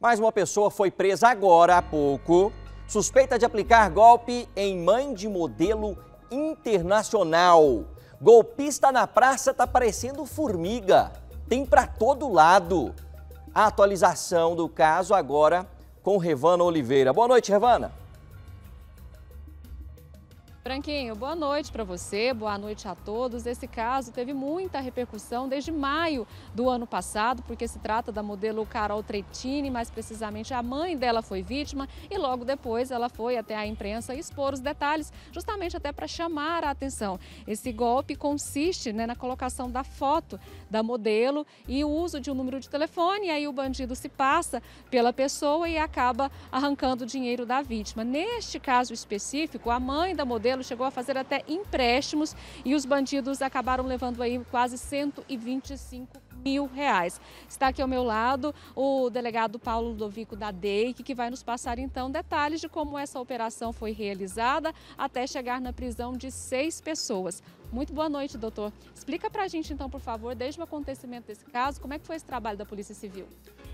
Mais uma pessoa foi presa agora há pouco, suspeita de aplicar golpe em mãe de modelo internacional. Golpista na praça tá parecendo formiga, tem para todo lado. A atualização do caso agora com Revana Oliveira. Boa noite, Revana. Franquinho, boa noite para você, boa noite a todos. Esse caso teve muita repercussão desde maio do ano passado, porque se trata da modelo Carol Tretini, mais precisamente a mãe dela foi vítima e logo depois ela foi até a imprensa expor os detalhes, justamente até para chamar a atenção. Esse golpe consiste né, na colocação da foto da modelo e o uso de um número de telefone, e aí o bandido se passa pela pessoa e acaba arrancando o dinheiro da vítima. Neste caso específico, a mãe da modelo chegou a fazer até empréstimos e os bandidos acabaram levando aí quase 125 mil reais. Está aqui ao meu lado o delegado Paulo Ludovico da DEIC, que vai nos passar então detalhes de como essa operação foi realizada até chegar na prisão de seis pessoas. Muito boa noite, doutor. Explica para a gente então, por favor, desde o acontecimento desse caso, como é que foi esse trabalho da Polícia Civil?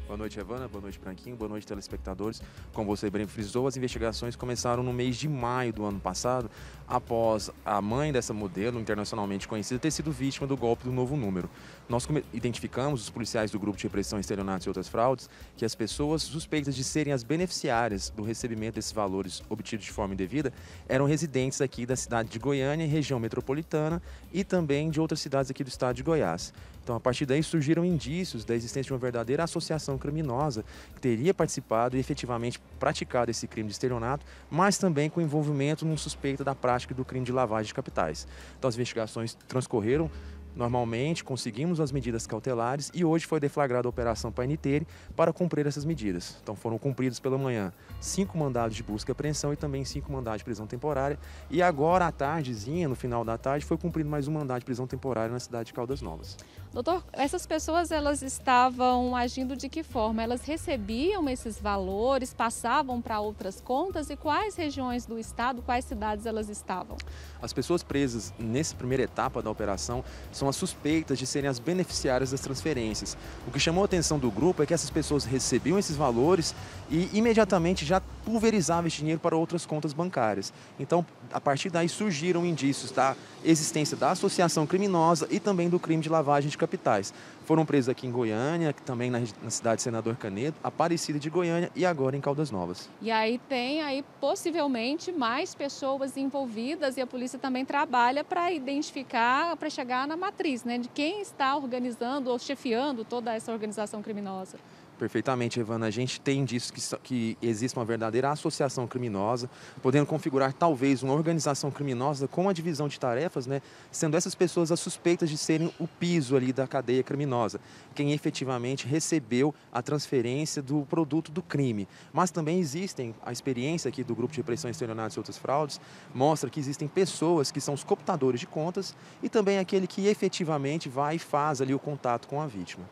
Boa noite, Evana. Boa noite, Branquinho. Boa noite, telespectadores. Como você bem frisou, as investigações começaram no mês de maio do ano passado, após a mãe dessa modelo, internacionalmente conhecida, ter sido vítima do golpe do novo número. Nós identificamos os policiais do grupo de repressão estelionato e outras fraudes que as pessoas suspeitas de serem as beneficiárias do recebimento desses valores obtidos de forma indevida eram residentes aqui da cidade de Goiânia, região metropolitana e também de outras cidades aqui do estado de Goiás. Então, a partir daí surgiram indícios da existência de uma verdadeira associação criminosa que teria participado e efetivamente praticado esse crime de estelionato, mas também com envolvimento num suspeito da prática do crime de lavagem de capitais. Então, as investigações transcorreram normalmente, conseguimos as medidas cautelares e hoje foi deflagrada a Operação Painiteire para cumprir essas medidas. Então foram cumpridos pela manhã cinco mandados de busca e apreensão e também cinco mandados de prisão temporária. E agora à tardezinha, no final da tarde, foi cumprido mais um mandado de prisão temporária na cidade de Caldas Novas. Doutor, essas pessoas elas estavam agindo de que forma? Elas recebiam esses valores, passavam para outras contas e quais regiões do estado, quais cidades elas estavam? As pessoas presas nessa primeira etapa da operação são as suspeitas de serem as beneficiárias das transferências. O que chamou a atenção do grupo é que essas pessoas recebiam esses valores e imediatamente já pulverizava esse dinheiro para outras contas bancárias. Então, a partir daí surgiram indícios da existência da associação criminosa e também do crime de lavagem de capitais. Foram presos aqui em Goiânia, também na, cidade de Senador Canedo, Aparecida de Goiânia e agora em Caldas Novas. E aí tem aí possivelmente mais pessoas envolvidas e a polícia também trabalha para identificar, para chegar na matriz, né, de quem está organizando ou chefiando toda essa organização criminosa. Perfeitamente, Evana. A gente tem disso que, que existe uma verdadeira associação criminosa, podendo configurar talvez uma organização criminosa com a divisão de tarefas, né, sendo essas pessoas as suspeitas de serem o piso ali da cadeia criminosa, quem efetivamente recebeu a transferência do produto do crime. Mas também existem, a experiência aqui do Grupo de Repressão a e Outras Fraudes mostra que existem pessoas que são os computadores de contas e também aquele que efetivamente vai e faz ali o contato com a vítima.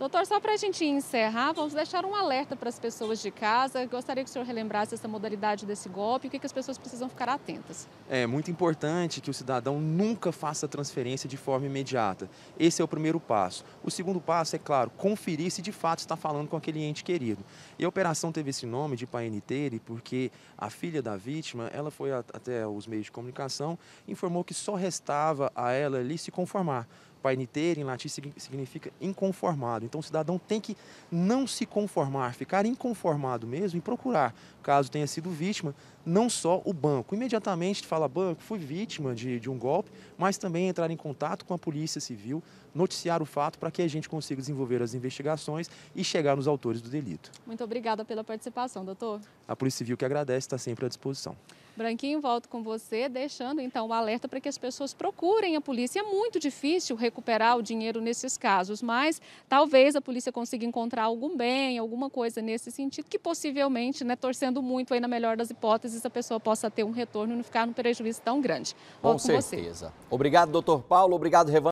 Doutor, só para a gente encerrar, vamos deixar um alerta para as pessoas de casa. Gostaria que o senhor relembrasse essa modalidade desse golpe, o que, as pessoas precisam ficar atentas. É muito importante que o cidadão nunca faça transferência de forma imediata. Esse é o primeiro passo. O segundo passo é, claro, conferir se de fato está falando com aquele ente querido. E a operação teve esse nome de Paeniteri porque a filha da vítima, ela foi até os meios de comunicação, informou que só restava a ela ali se conformar painiter em latim significa inconformado. Então o cidadão tem que não se conformar, ficar inconformado mesmo e procurar, caso tenha sido vítima, não só o banco. Imediatamente fala, banco, fui vítima de, de um golpe, mas também entrar em contato com a polícia civil, noticiar o fato para que a gente consiga desenvolver as investigações e chegar nos autores do delito. Muito obrigada pela participação, doutor. A Polícia Civil que agradece, está sempre à disposição. Branquinho, volto com você, deixando então o um alerta para que as pessoas procurem a polícia. É muito difícil recuperar o dinheiro nesses casos, mas talvez a polícia consiga encontrar algum bem, alguma coisa nesse sentido, que possivelmente, né, torcendo muito aí na melhor das hipóteses, a pessoa possa ter um retorno e não ficar num prejuízo tão grande. Volto com, com certeza. Você. Obrigado, doutor Paulo. Obrigado, Revan.